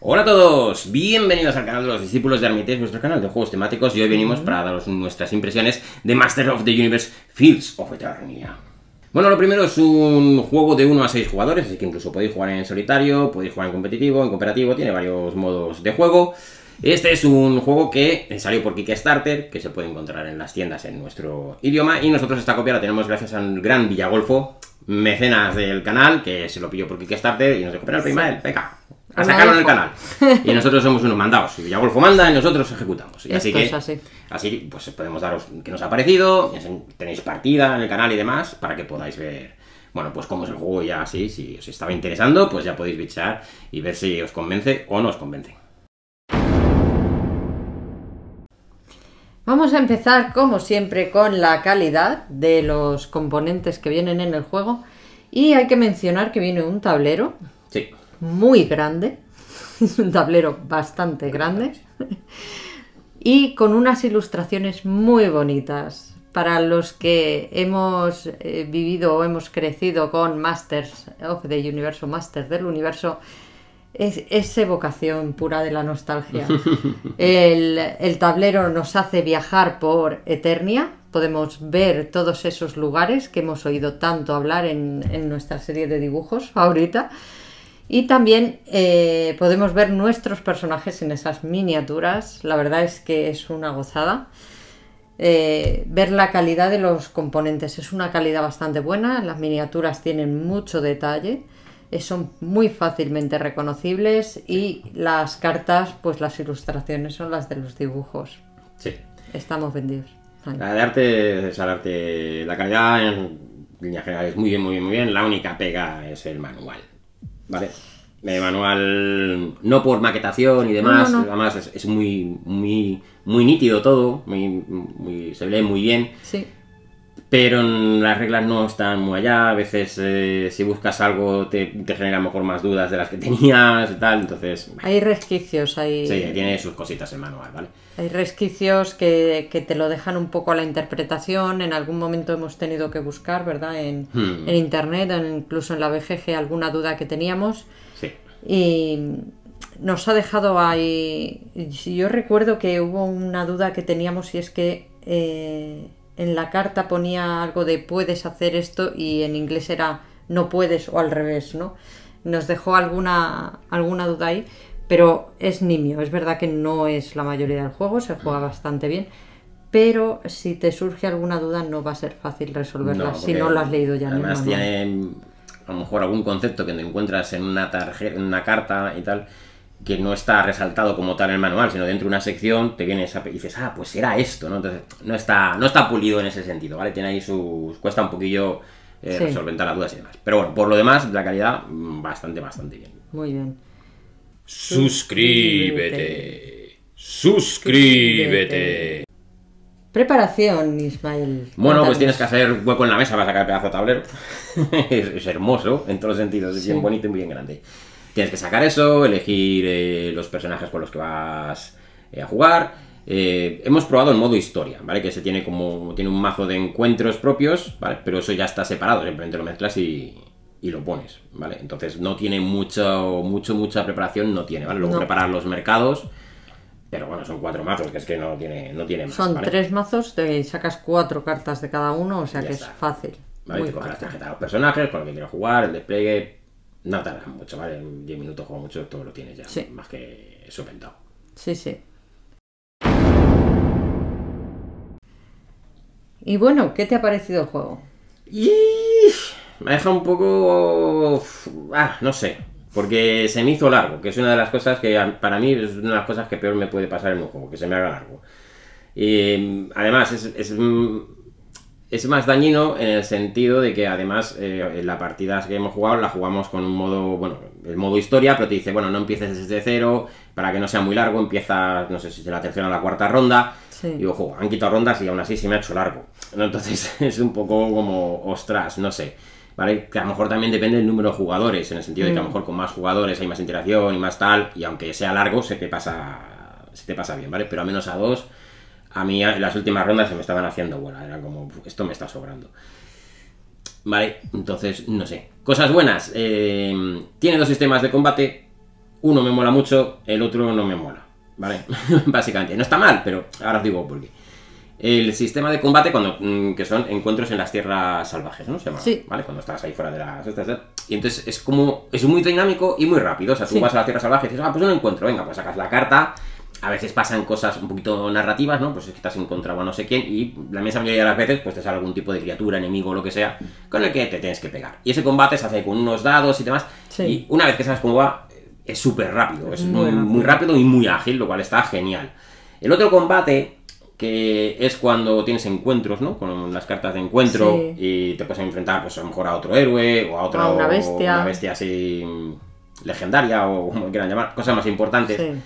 Hola a todos, bienvenidos al canal de los discípulos de Armitage, nuestro canal de juegos temáticos, y hoy venimos para daros nuestras impresiones de Master of the Universe Fields of Eternia. Bueno, lo primero es un juego de 1 a 6 jugadores, así que incluso podéis jugar en solitario, podéis jugar en competitivo, en cooperativo, tiene varios modos de juego. Este es un juego que salió por Kickstarter, que se puede encontrar en las tiendas en nuestro idioma, y nosotros esta copia la tenemos gracias al gran Villagolfo, mecenas del canal, que se lo pilló por Kickstarter y nos recuperó el primer. Venga, a sacarlo en el canal. Y nosotros somos unos mandados. Y Golfo manda y nosotros ejecutamos. así que, así. pues podemos daros que nos ha parecido, tenéis partida en el canal y demás, para que podáis ver, bueno, pues cómo es el juego ya así. Si os estaba interesando, pues ya podéis bichar y ver si os convence o no os convence. Vamos a empezar, como siempre, con la calidad de los componentes que vienen en el juego. Y hay que mencionar que viene un tablero muy grande, un tablero bastante grande, y con unas ilustraciones muy bonitas. Para los que hemos eh, vivido o hemos crecido con Masters of the Universe, Masters del Universo, es, es, evocación pura de la nostalgia. El, tablero nos hace viajar por Eternia, podemos ver todos esos lugares que hemos oído tanto hablar en, en nuestra serie de dibujos ahorita. Y también eh, podemos ver nuestros personajes en esas miniaturas. La verdad es que es una gozada. Eh, ver la calidad de los componentes. Es una calidad bastante buena. Las miniaturas tienen mucho detalle. Eh, son muy fácilmente reconocibles. Y las cartas, pues las ilustraciones son las de los dibujos. Sí. Estamos vendidos. La de arte, es La calidad en línea general es muy bien, muy bien, muy bien. La única pega es el manual. ¿vale? el manual, no por maquetación y demás, además es, muy, muy, muy nítido todo, muy, se lee muy bien. Sí pero las reglas no están muy allá, a veces eh, si buscas algo te, genera mejor más dudas de las que tenías y tal, entonces... Hay resquicios, hay... Sí, tiene sus cositas en manual, ¿vale? Hay resquicios que, te lo dejan un poco a la interpretación, en algún momento hemos tenido que buscar, ¿verdad? En, hmm. en internet, incluso en la BGG, alguna duda que teníamos. Sí. Y nos ha dejado ahí... Yo recuerdo que hubo una duda que teníamos y es que... Eh, en la carta ponía algo de puedes hacer esto y en inglés era no puedes o al revés, ¿no? Nos dejó alguna, alguna duda ahí, pero es nimio, es verdad que no es la mayoría del juego, se juega bastante bien, pero si te surge alguna duda no va a ser fácil resolverla si no la has leído ya. Además tiene a lo mejor algún concepto que no encuentras en una, tarjeta, en una carta y tal, que no está resaltado como tal en el manual, sino dentro de una sección te viene esa y dices, ah, pues era esto, ¿no? Entonces, no está, no está pulido en ese sentido, ¿vale? Tiene ahí sus. cuesta un poquillo eh, solventar las dudas y demás. Pero bueno, por lo demás, la calidad, mm, bastante, bastante bien. Muy bien. Suscríbete. Suscríbete. Preparación, Ismael. Bueno, pues tienes que hacer hueco en la mesa para sacar pedazo de tablero. es, hermoso en todos los sentidos, es bien bonito y muy bien grande. Tienes que sacar eso, elegir eh, los personajes con los que vas eh, a jugar. Eh, hemos probado el modo historia, ¿vale? Que se tiene como. tiene un mazo de encuentros propios, ¿vale? Pero eso ya está separado, simplemente lo mezclas y, lo pones, ¿vale? Entonces no tiene mucho, mucho, mucha preparación, no tiene, ¿vale? Luego preparar los mercados. Pero bueno, son cuatro mazos, que es que no tiene, no tiene Son tres mazos, te sacas cuatro cartas de cada uno, o sea que es fácil. Vale, Muy te coges las tarjetas de los personajes, con los que jugar, el despliegue, no tardan mucho, ¿vale? En 10 minutos juego mucho, todo lo tienes ya. Sí. Más que solventado. Sí, sí. Y bueno, ¿qué te ha parecido el juego? Y... Me deja un poco... Ah, no sé. Porque se me hizo largo, que es una de las cosas que para mí es una de las cosas que peor me puede pasar en un juego, que se me haga largo. Y mm, además es mm, es más dañino en el sentido de que además en eh, la partida que hemos jugado la jugamos con un modo, bueno, el modo historia, pero te dice, bueno, no empieces desde cero, para que no sea muy largo, empieza, no sé si de la tercera a la cuarta ronda. Sí. Y ojo, han quitado rondas y aún así se me ha hecho largo. Entonces es un poco como, ostras, no sé. ¿Vale? Que a lo mejor también depende del número de jugadores, en el sentido de que a lo mm. mejor con más jugadores hay más interacción y más tal, y aunque sea largo, se te pasa, se te pasa bien, ¿vale? Pero a menos a dos a mí las últimas rondas se me estaban haciendo buenas. era como, esto me está sobrando. Vale, entonces, no sé. Cosas buenas, eh, tiene dos sistemas de combate, uno me mola mucho, el otro no me mola, ¿vale? Básicamente, no está mal, pero ahora os digo por qué. El sistema de combate, cuando mm, que son encuentros en las tierras salvajes, ¿no? Se llama, sí. ¿vale? Cuando estás ahí fuera de las... Y entonces es como... Es muy dinámico y muy rápido. O sea, tú vas a las tierras salvajes y dices, ah, pues un encuentro, venga, pues sacas la carta a veces pasan cosas un poquito narrativas, ¿no? Pues es que estás encontrado a no sé quién y la mesa mayoría de las veces pues te sale algún tipo de criatura, enemigo o lo que sea, con el que te tienes que pegar. Y ese combate se hace con unos dados y demás. Y una vez que sabes cómo va, es súper rápido, es muy, rápido y muy ágil, lo cual está genial. El otro combate que es cuando tienes encuentros, ¿no? Con las cartas de encuentro y te puedes enfrentar pues a lo mejor a otro héroe o a otra a una bestia. así legendaria o como quieran llamar, cosas más importantes. Sí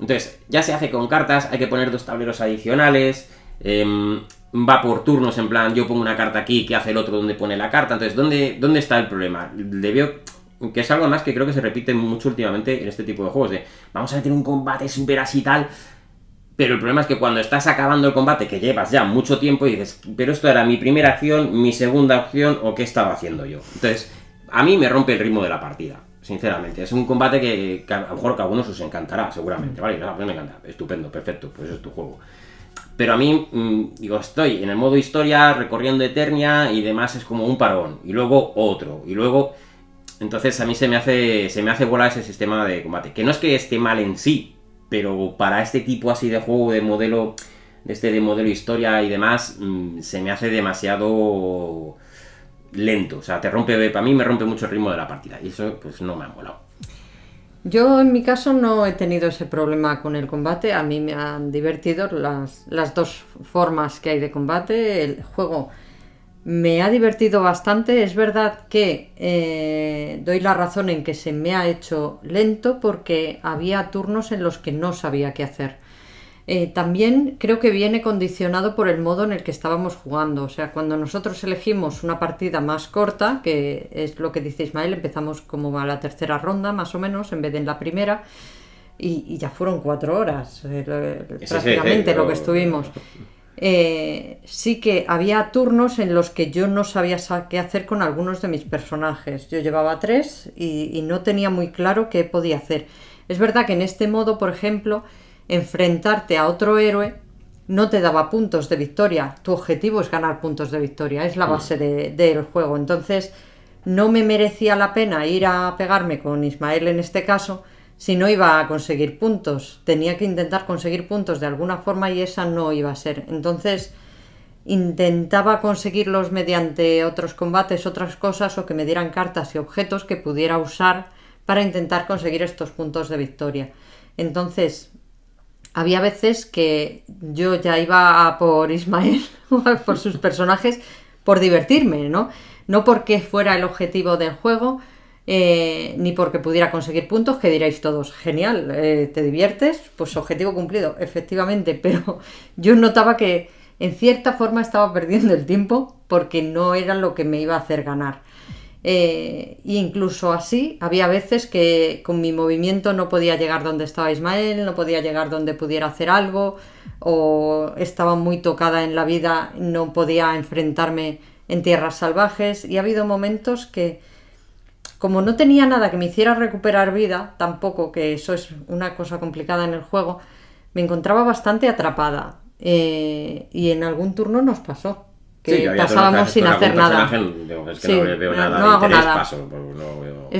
entonces, ya se hace con cartas, hay que poner dos tableros adicionales, em, va por turnos, en plan, yo pongo una carta aquí, ¿qué hace el otro donde pone la carta? Entonces, ¿dónde, dónde está el problema? veo. que es algo más que creo que se repite mucho últimamente en este tipo de juegos, de vamos a meter un combate súper así tal, pero el problema es que cuando estás acabando el combate, que llevas ya mucho tiempo, y dices, pero esto era mi primera acción, mi segunda acción, o qué estaba haciendo yo. Entonces, a mí me rompe el ritmo de la partida sinceramente. Es un combate que, a lo mejor que a algunos os encantará, seguramente. Vale, mí ah, pues me encanta. Estupendo, perfecto, pues es tu juego. Pero a mí, mm, digo, estoy en el modo historia, recorriendo Eternia y demás, es como un parón. Y luego otro. Y luego. Entonces a mí se me hace. Se me hace bola ese sistema de combate. Que no es que esté mal en sí, pero para este tipo así de juego, de modelo. De este de modelo historia y demás, mm, se me hace demasiado lento. O sea, te rompe, para mí me rompe mucho el ritmo de la partida. Y eso, pues no me ha molado. Yo en mi caso no he tenido ese problema con el combate, a mí me han divertido las, dos formas que hay de combate, el juego me ha divertido bastante, es verdad que eh, doy la razón en que se me ha hecho lento porque había turnos en los que no sabía qué hacer. Eh, también creo que viene condicionado por el modo en el que estábamos jugando. O sea, cuando nosotros elegimos una partida más corta, que es lo que dice Ismael, empezamos como a la tercera ronda más o menos, en vez de en la primera, y, ya fueron cuatro horas, eh, eh, prácticamente lo... que estuvimos. sí que había turnos en los que yo no sabía qué hacer con algunos de mis personajes. Yo llevaba tres y no tenía muy claro qué podía hacer. Es verdad que en este modo, por ejemplo, enfrentarte a otro héroe no te daba puntos de victoria. Tu objetivo es ganar puntos de victoria, es la mm. base del juego. Entonces, no me merecía la pena ir a pegarme con Ismael en este caso si no iba a conseguir puntos. Tenía que intentar conseguir puntos de alguna forma y esa no iba a ser. Entonces, intentaba conseguirlos mediante otros combates, otras cosas o que me dieran cartas y objetos que pudiera usar para intentar conseguir estos puntos de victoria. Entonces, había veces que yo ya iba por Ismael o por sus personajes por divertirme, ¿no? No porque fuera el objetivo del juego, eh, ni porque pudiera conseguir puntos, que diréis todos, genial, eh, te diviertes, pues objetivo cumplido, efectivamente, pero yo notaba que en cierta forma estaba perdiendo el tiempo porque no era lo que me iba a hacer ganar. Eh, e incluso así había veces que con mi movimiento no podía llegar donde estaba Ismael, no podía llegar donde pudiera hacer algo o estaba muy tocada en la vida, no podía enfrentarme en tierras salvajes y ha habido momentos que como no tenía nada que me hiciera recuperar vida, tampoco, que eso es una cosa complicada en el juego, me encontraba bastante atrapada eh, y en algún turno nos pasó que pasábamos sin hacer nada. no hago nada. Pues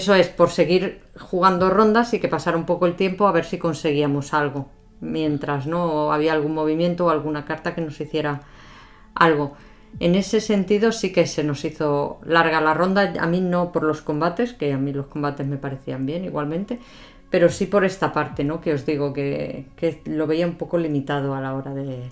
Eso es, por seguir jugando rondas y que pasara un poco el tiempo a ver si conseguíamos algo. Mientras no había algún movimiento o alguna carta que nos hiciera algo. En ese sentido sí que se nos hizo larga la ronda, a mí no por los combates, que a mí los combates me parecían bien igualmente, pero sí por esta parte, ¿no? Que os digo que lo veía un poco limitado a la hora de,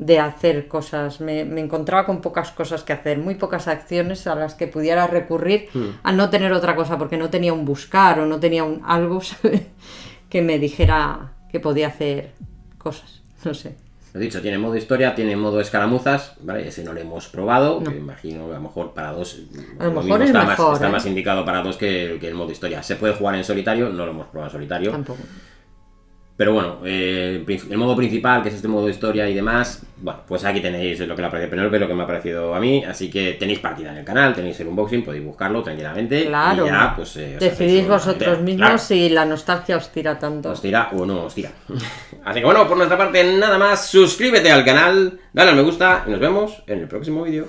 de hacer cosas. Me, encontraba con pocas cosas que hacer, muy pocas acciones a las que pudiera recurrir hmm. a al no tener otra cosa, porque no tenía un buscar o no tenía un algo que me dijera que podía hacer cosas. No sé. Lo dicho, tiene modo historia, tiene modo escaramuzas, ¿vale? Ese no lo hemos probado, imagino que imagino a lo mejor para dos... está, ¿eh? más, indicado para dos que, que el modo historia. Se puede jugar en solitario, no lo hemos probado en solitario. Tampoco. Pero bueno, eh, el modo principal, que es este modo de historia y demás, bueno, pues aquí tenéis lo que le parecido pero lo que me ha parecido a mí. Así que tenéis partida en el canal, tenéis el unboxing, podéis buscarlo tranquilamente. Claro. Y ya, pues. Eh, Decidís vosotros mismos si la nostalgia os tira tanto. Os tira o no os tira. Así que bueno, por nuestra parte, nada más. Suscríbete al canal, dale al me gusta y nos vemos en el próximo vídeo.